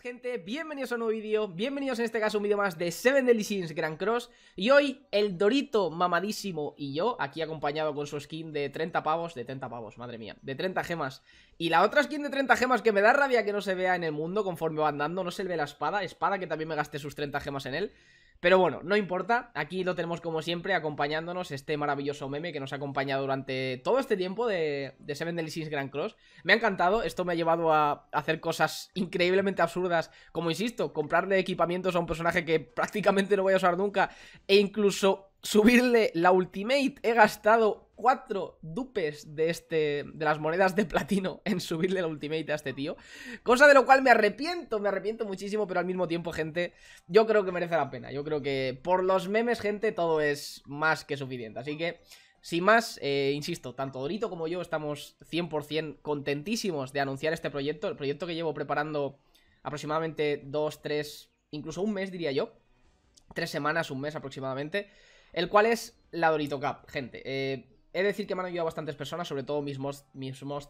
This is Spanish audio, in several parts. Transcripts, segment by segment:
gente, bienvenidos a un nuevo vídeo, bienvenidos en este caso un vídeo más de Seven Deadly Grand Cross Y hoy el Dorito mamadísimo y yo, aquí acompañado con su skin de 30 pavos, de 30 pavos, madre mía, de 30 gemas Y la otra skin de 30 gemas que me da rabia que no se vea en el mundo conforme va andando, no se le ve la espada, espada que también me gaste sus 30 gemas en él pero bueno, no importa, aquí lo tenemos como siempre acompañándonos este maravilloso meme que nos ha acompañado durante todo este tiempo de, Seven Deadly Sins Grand Cross. Me ha encantado, esto me ha llevado a hacer cosas increíblemente absurdas, como insisto, comprarle equipamientos a un personaje que prácticamente no voy a usar nunca e incluso subirle la ultimate. He gastado cuatro dupes de, este, de las monedas de platino en subirle la ultimate a este tío. Cosa de lo cual me arrepiento, me arrepiento muchísimo, pero al mismo tiempo, gente, yo creo que merece la pena. Yo creo que por los memes, gente, todo es más que suficiente. Así que... Sin más, eh, insisto, tanto Dorito como yo estamos 100% contentísimos de anunciar este proyecto, el proyecto que llevo preparando aproximadamente 2, 3, incluso un mes diría yo, tres semanas, un mes aproximadamente el cual es la Dorito Cup, gente. Eh, he de decir que me han ayudado bastantes personas, sobre todo mis mods,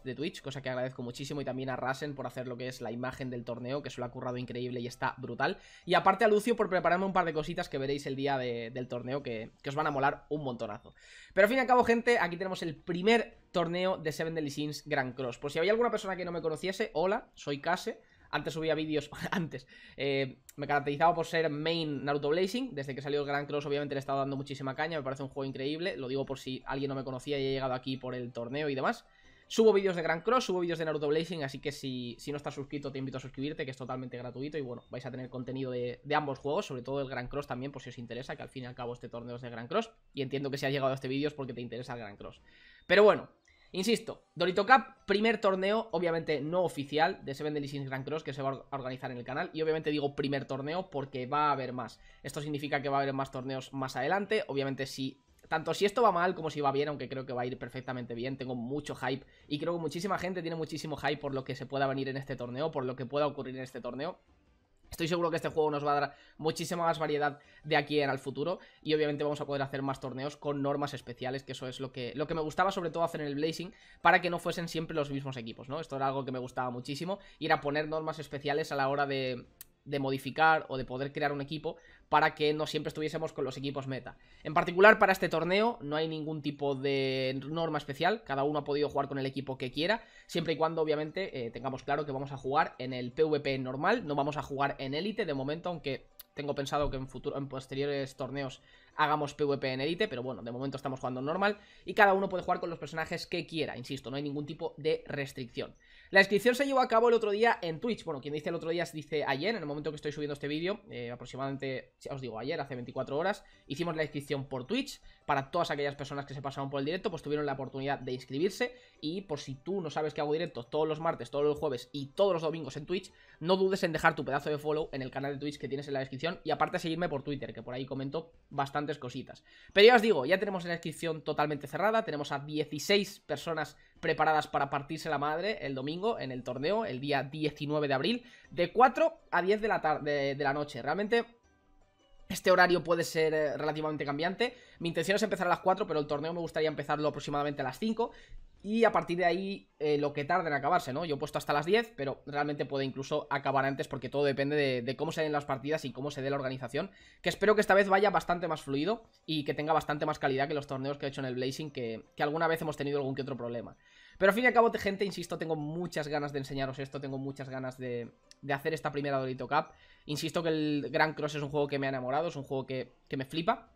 de Twitch, cosa que agradezco muchísimo, y también a Rasen por hacer lo que es la imagen del torneo, que se lo ha currado increíble y está brutal. Y aparte a Lucio por prepararme un par de cositas que veréis el día del torneo, que, que, os van a molar un montonazo. Pero al fin y al cabo, gente, aquí tenemos el primer torneo de Seven Deadly Sins Grand Cross. Por si había alguna persona que no me conociese, hola, soy Kase antes subía vídeos, antes, eh, me caracterizaba por ser main Naruto Blazing, desde que salió el Grand Cross obviamente le he estado dando muchísima caña, me parece un juego increíble, lo digo por si alguien no me conocía y he llegado aquí por el torneo y demás. Subo vídeos de Gran Cross, subo vídeos de Naruto Blazing, así que si, no estás suscrito te invito a suscribirte, que es totalmente gratuito y bueno, vais a tener contenido de, de ambos juegos, sobre todo el Gran Cross también, por si os interesa, que al fin y al cabo este torneo es de Gran Cross y entiendo que si has llegado a este vídeo es porque te interesa el Gran Cross. Pero bueno, Insisto, Dorito Cup, primer torneo, obviamente no oficial, de Seven Deadly Grand Cross, que se va a organizar en el canal. Y obviamente digo primer torneo porque va a haber más. Esto significa que va a haber más torneos más adelante. Obviamente si... Tanto si esto va mal como si va bien, aunque creo que va a ir perfectamente bien, tengo mucho hype y creo que muchísima gente tiene muchísimo hype por lo que se pueda venir en este torneo, por lo que pueda ocurrir en este torneo. Estoy seguro que este juego nos va a dar muchísima más variedad de aquí en el futuro y obviamente vamos a poder hacer más torneos con normas especiales, que eso es lo que, lo que me gustaba sobre todo hacer en el Blazing, para que no fuesen siempre los mismos equipos, ¿no? Esto era algo que me gustaba muchísimo ir a poner normas especiales a la hora de, de modificar o de poder crear un equipo para que no siempre estuviésemos con los equipos meta. En particular para este torneo no hay ningún tipo de norma especial, cada uno ha podido jugar con el equipo que quiera, siempre y cuando obviamente eh, tengamos claro que vamos a jugar en el PvP normal, no vamos a jugar en élite de momento, aunque tengo pensado que en, futuro, en posteriores torneos hagamos PvP en élite, pero bueno, de momento estamos jugando normal y cada uno puede jugar con los personajes que quiera, insisto, no hay ningún tipo de restricción. La inscripción se llevó a cabo el otro día en Twitch. Bueno, quien dice el otro día se dice ayer, en el momento que estoy subiendo este vídeo, eh, aproximadamente, aproximadamente, os digo, ayer, hace 24 horas, hicimos la inscripción por Twitch. Para todas aquellas personas que se pasaron por el directo, pues tuvieron la oportunidad de inscribirse. Y por si tú no sabes que hago directo todos los martes, todos los jueves y todos los domingos en Twitch, no dudes en dejar tu pedazo de follow en el canal de Twitch que tienes en la descripción. Y aparte seguirme por Twitter, que por ahí comento bastantes cositas. Pero ya os digo, ya tenemos la inscripción totalmente cerrada, tenemos a 16 personas preparadas para partirse la madre el domingo en el torneo, el día 19 de abril, de 4 a 10 de la, tarde, de la noche. Realmente este horario puede ser eh, relativamente cambiante. Mi intención es empezar a las 4, pero el torneo me gustaría empezarlo aproximadamente a las 5. Y a partir de ahí, eh, lo que tarda en acabarse, ¿no? Yo he puesto hasta las 10, pero realmente puede incluso acabar antes porque todo depende de, cómo se den las partidas y cómo se dé la organización. Que espero que esta vez vaya bastante más fluido y que tenga bastante más calidad que los torneos que he hecho en el Blazing, que, alguna vez hemos tenido algún que otro problema. Pero al fin y al cabo, gente, insisto, tengo muchas ganas de enseñaros esto, tengo muchas ganas de, hacer esta primera Dorito Cup. Insisto que el Grand Cross es un juego que me ha enamorado, es un juego que, que me flipa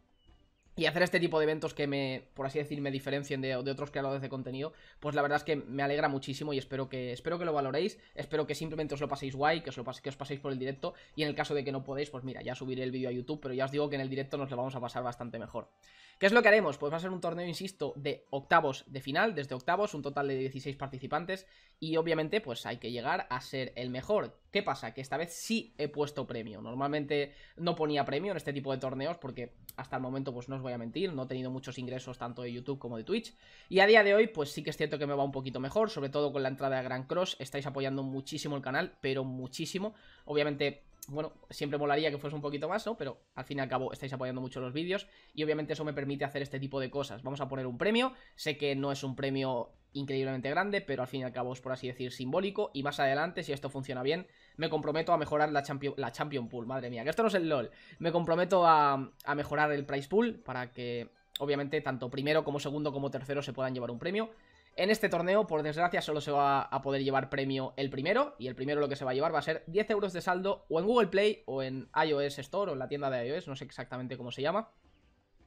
y hacer este tipo de eventos que me, por así decir, me diferencien de, de, otros creadores de contenido, pues la verdad es que me alegra muchísimo y espero que, espero que lo valoréis, espero que simplemente os lo paséis guay, que os, que os paséis por el directo y en el caso de que no podéis, pues mira, ya subiré el vídeo a YouTube, pero ya os digo que en el directo nos lo vamos a pasar bastante mejor. ¿Qué es lo que haremos? Pues va a ser un torneo, insisto, de octavos de final, desde octavos, un total de 16 participantes y obviamente pues hay que llegar a ser el mejor. ¿Qué pasa? Que esta vez sí he puesto premio. Normalmente no ponía premio en este tipo de torneos porque hasta el momento, pues no os voy a mentir, no he tenido muchos ingresos tanto de YouTube como de Twitch. Y a día de hoy, pues sí que es cierto que me va un poquito mejor, sobre todo con la entrada de Grand Cross. Estáis apoyando muchísimo el canal, pero muchísimo. Obviamente bueno, siempre molaría que fuese un poquito más, ¿no? Pero al fin y al cabo estáis apoyando mucho los vídeos y obviamente eso me permite hacer este tipo de cosas. Vamos a poner un premio, sé que no es un premio increíblemente grande, pero al fin y al cabo es por así decir simbólico. Y más adelante, si esto funciona bien, me comprometo a mejorar la Champion, la champion Pool. Madre mía, que esto no es el LOL. Me comprometo a, a mejorar el Price Pool para que, obviamente, tanto primero como segundo como tercero se puedan llevar un premio. En este torneo, por desgracia, solo se va a poder llevar premio el primero, y el primero lo que se va a llevar va a ser 10 euros de saldo o en Google Play o en iOS Store o en la tienda de iOS, no sé exactamente cómo se llama,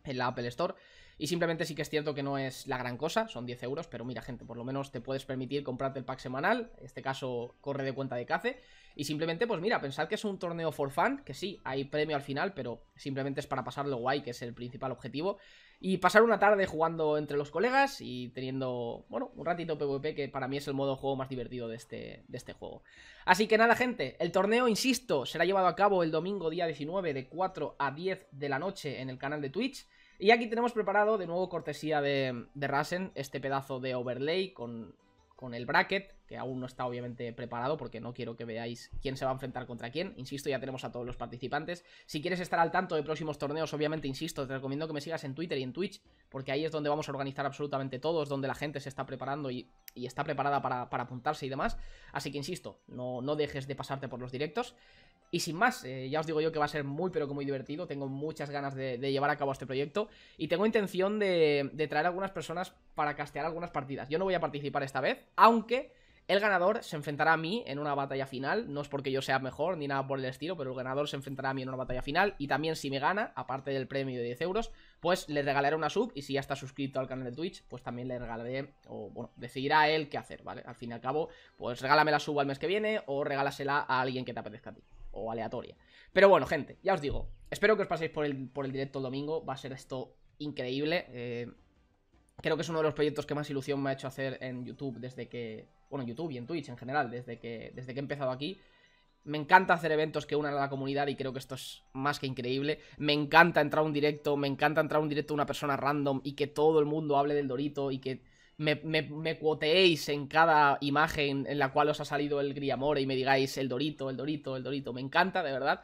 en la Apple Store. Y simplemente sí que es cierto que no es la gran cosa, son 10 euros, pero mira gente, por lo menos te puedes permitir comprarte el pack semanal, en este caso corre de cuenta de cace. Y simplemente, pues mira, pensad que es un torneo for fan que sí, hay premio al final, pero simplemente es para pasarlo guay, que es el principal objetivo. Y pasar una tarde jugando entre los colegas y teniendo, bueno, un ratito PvP, que para mí es el modo juego más divertido de este, de este juego. Así que nada, gente, el torneo, insisto, será llevado a cabo el domingo día 19 de 4 a 10 de la noche en el canal de Twitch. Y aquí tenemos preparado, de nuevo cortesía de, Rasen, este pedazo de overlay con el bracket que aún no está obviamente preparado porque no quiero que veáis quién se va a enfrentar contra quién. Insisto, ya tenemos a todos los participantes. Si quieres estar al tanto de próximos torneos, obviamente, insisto, te recomiendo que me sigas en Twitter y en Twitch, porque ahí es donde vamos a organizar absolutamente todos, donde la gente se está preparando y, está preparada para, apuntarse y demás. Así que, insisto, no, dejes de pasarte por los directos. Y sin más, eh, ya os digo yo que va a ser muy pero que muy divertido, tengo muchas ganas de, llevar a cabo este proyecto y tengo intención de, de traer algunas personas para castear algunas partidas. Yo no voy a participar esta vez, aunque el ganador se enfrentará a mí en una batalla final, no es porque yo sea mejor ni nada por el estilo, pero el ganador se enfrentará a mí en una batalla final y también si me gana, aparte del premio de 10 euros, pues le regalaré una sub y si ya está suscrito al canal de Twitch, pues también le regalaré, o bueno, decidirá él qué hacer, ¿vale? Al fin y al cabo, pues regálame la sub al mes que viene o regálasela a alguien que te apetezca a ti, o aleatoria. Pero bueno, gente, ya os digo, espero que os paséis por el, por el directo el domingo, va a ser esto increíble, eh creo que es uno de los proyectos que más ilusión me ha hecho hacer en YouTube desde que. Bueno, YouTube y en Twitch en general, desde que, desde que he empezado aquí. Me encanta hacer eventos que unan a la comunidad y creo que esto es más que increíble. Me encanta entrar a un directo, me encanta entrar a un directo de una persona random y que todo el mundo hable del Dorito y que me, me cuoteéis en cada imagen en la cual os ha salido el Griamore y me digáis el Dorito, el Dorito, el Dorito. Me encanta, de verdad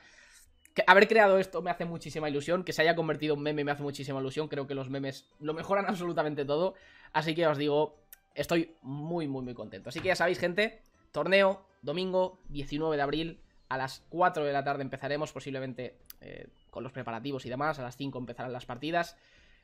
haber creado esto me hace muchísima ilusión, que se haya convertido en meme me hace muchísima ilusión, creo que los memes lo mejoran absolutamente todo, así que os digo, estoy muy, muy, muy contento. Así que ya sabéis, gente, torneo, domingo, 19 de abril, a las 4 de la tarde empezaremos, posiblemente eh, con los preparativos y demás, a las 5 empezarán las partidas.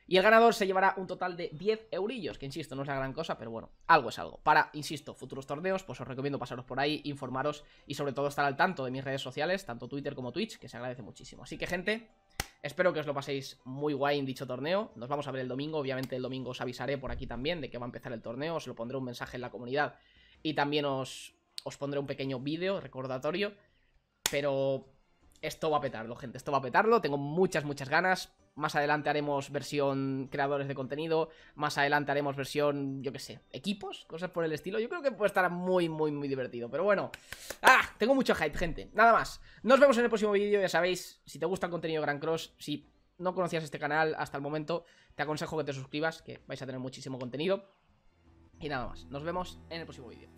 Y el ganador se llevará un total de 10 eurillos, que insisto, no es la gran cosa, pero bueno, algo es algo. Para, insisto, futuros torneos, pues os recomiendo pasaros por ahí, informaros y sobre todo estar al tanto de mis redes sociales, tanto Twitter como Twitch, que se agradece muchísimo. Así que, gente, espero que os lo paséis muy guay en dicho torneo. Nos vamos a ver el domingo, obviamente el domingo os avisaré por aquí también de que va a empezar el torneo, os lo pondré un mensaje en la comunidad y también os, os pondré un pequeño vídeo recordatorio, pero... Esto va a petarlo, gente, esto va a petarlo, tengo muchas, muchas ganas, más adelante haremos versión creadores de contenido, más adelante haremos versión, yo qué sé, equipos, cosas por el estilo. Yo creo que puede estar muy, muy, muy divertido, pero bueno. ¡Ah! Tengo mucho hype, gente. Nada más. Nos vemos en el próximo vídeo, ya sabéis, si te gusta el contenido Gran Cross, si no conocías este canal hasta el momento, te aconsejo que te suscribas, que vais a tener muchísimo contenido. Y nada más, nos vemos en el próximo vídeo.